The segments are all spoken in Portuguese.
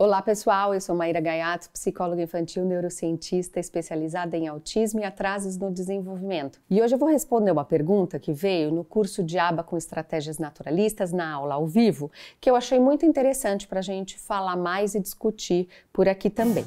Olá, pessoal. Eu sou Maíra Gaiato, psicóloga infantil, neurocientista especializada em autismo e atrasos no desenvolvimento. E hoje eu vou responder uma pergunta que veio no curso de aba com estratégias naturalistas na aula ao vivo, que eu achei muito interessante para a gente falar mais e discutir por aqui também.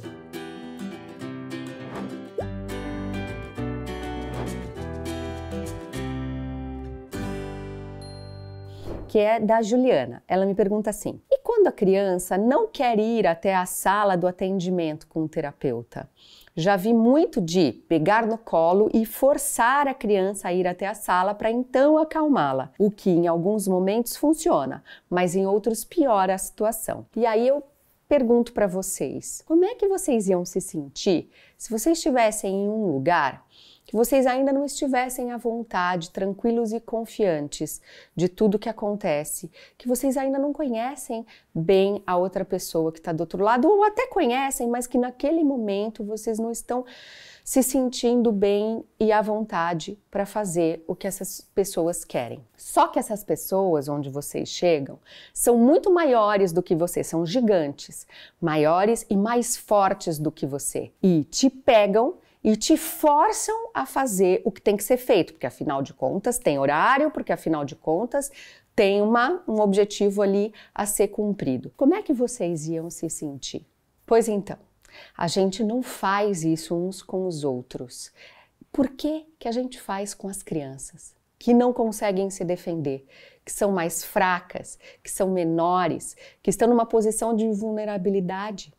Que é da Juliana. Ela me pergunta assim: quando a criança não quer ir até a sala do atendimento com o terapeuta. Já vi muito de pegar no colo e forçar a criança a ir até a sala para então acalmá-la, o que em alguns momentos funciona, mas em outros piora a situação. E aí eu pergunto para vocês: como é que vocês iam se sentir se vocês estivessem em um lugar que vocês ainda não estivessem à vontade, tranquilos e confiantes de tudo que acontece, que vocês ainda não conhecem bem a outra pessoa que está do outro lado, ou até conhecem, mas que naquele momento vocês não estão se sentindo bem e à vontade para fazer o que essas pessoas querem. Só que essas pessoas onde vocês chegam são muito maiores do que você, são gigantes, maiores e mais fortes do que você e te pegam e te forçam a fazer o que tem que ser feito, porque afinal de contas tem horário, porque afinal de contas tem uma, um objetivo ali a ser cumprido. Como é que vocês iam se sentir? Pois então, a gente não faz isso uns com os outros. Por que, que a gente faz com as crianças? Que não conseguem se defender, que são mais fracas, que são menores, que estão numa posição de vulnerabilidade.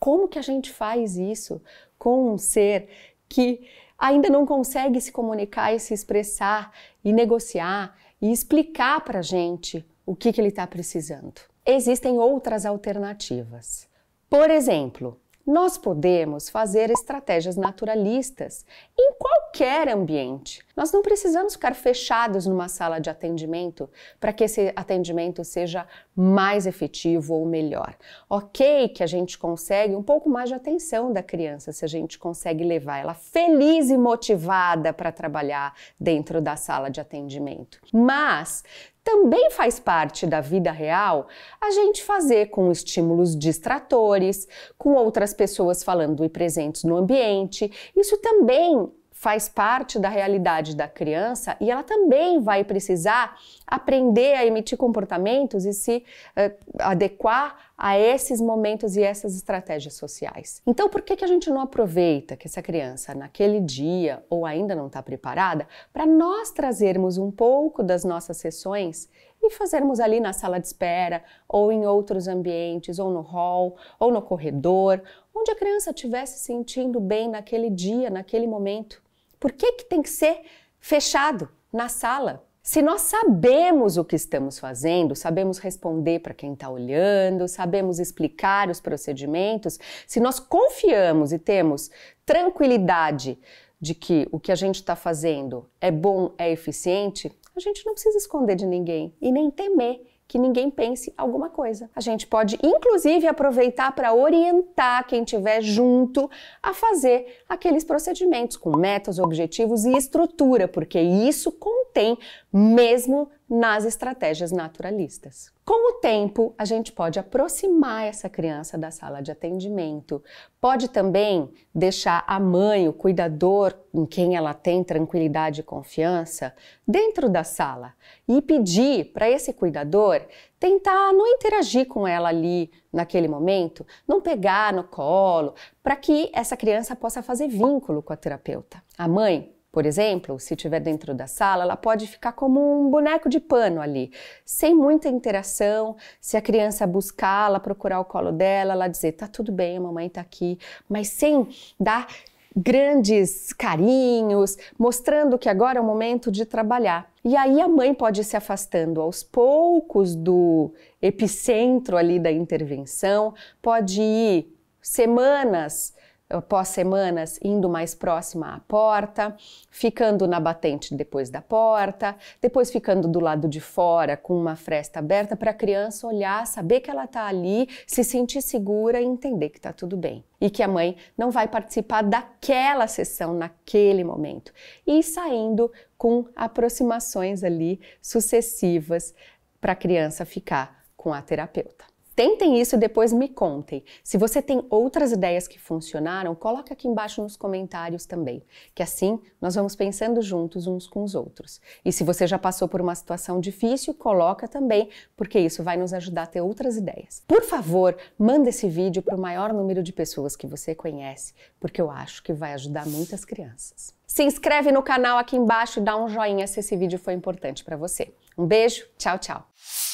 Como que a gente faz isso? com um ser que ainda não consegue se comunicar e se expressar e negociar e explicar para a gente o que, que ele está precisando. Existem outras alternativas. Por exemplo, nós podemos fazer estratégias naturalistas em qualquer ambiente. Nós não precisamos ficar fechados numa sala de atendimento para que esse atendimento seja mais efetivo ou melhor. Ok, que a gente consegue um pouco mais de atenção da criança se a gente consegue levar ela feliz e motivada para trabalhar dentro da sala de atendimento. Mas também faz parte da vida real a gente fazer com estímulos distratores, com outras pessoas falando e presentes no ambiente. Isso também faz parte da realidade da criança e ela também vai precisar aprender a emitir comportamentos e se eh, adequar a esses momentos e essas estratégias sociais. Então, por que, que a gente não aproveita que essa criança, naquele dia ou ainda não está preparada, para nós trazermos um pouco das nossas sessões e fazermos ali na sala de espera, ou em outros ambientes, ou no hall, ou no corredor, onde a criança estivesse se sentindo bem naquele dia, naquele momento? Por que, que tem que ser fechado na sala? Se nós sabemos o que estamos fazendo, sabemos responder para quem está olhando, sabemos explicar os procedimentos, se nós confiamos e temos tranquilidade de que o que a gente está fazendo é bom, é eficiente, a gente não precisa esconder de ninguém e nem temer que ninguém pense alguma coisa. A gente pode, inclusive, aproveitar para orientar quem estiver junto a fazer aqueles procedimentos com metas, objetivos e estrutura, porque isso com tem, mesmo nas estratégias naturalistas. Com o tempo, a gente pode aproximar essa criança da sala de atendimento. Pode também deixar a mãe, o cuidador, em quem ela tem tranquilidade e confiança, dentro da sala e pedir para esse cuidador tentar não interagir com ela ali naquele momento, não pegar no colo, para que essa criança possa fazer vínculo com a terapeuta. A mãe por exemplo, se estiver dentro da sala, ela pode ficar como um boneco de pano ali, sem muita interação. Se a criança buscá-la, procurar o colo dela, ela dizer: tá tudo bem, mamãe tá aqui, mas sem dar grandes carinhos, mostrando que agora é o momento de trabalhar. E aí a mãe pode ir se afastando aos poucos do epicentro ali da intervenção, pode ir semanas eh, pós-semanas indo mais próxima à porta, ficando na batente depois da porta, depois ficando do lado de fora com uma fresta aberta para a criança olhar, saber que ela está ali, se sentir segura e entender que está tudo bem. E que a mãe não vai participar daquela sessão naquele momento. E saindo com aproximações ali sucessivas para a criança ficar com a terapeuta. Tentem isso e depois me contem. Se você tem outras ideias que funcionaram, coloque aqui embaixo nos comentários também, que assim nós vamos pensando juntos uns com os outros. E se você já passou por uma situação difícil, coloca também, porque isso vai nos ajudar a ter outras ideias. Por favor, manda esse vídeo para o maior número de pessoas que você conhece, porque eu acho que vai ajudar muitas crianças. Se inscreve no canal aqui embaixo e dá um joinha se esse vídeo foi importante para você. Um beijo, tchau, tchau.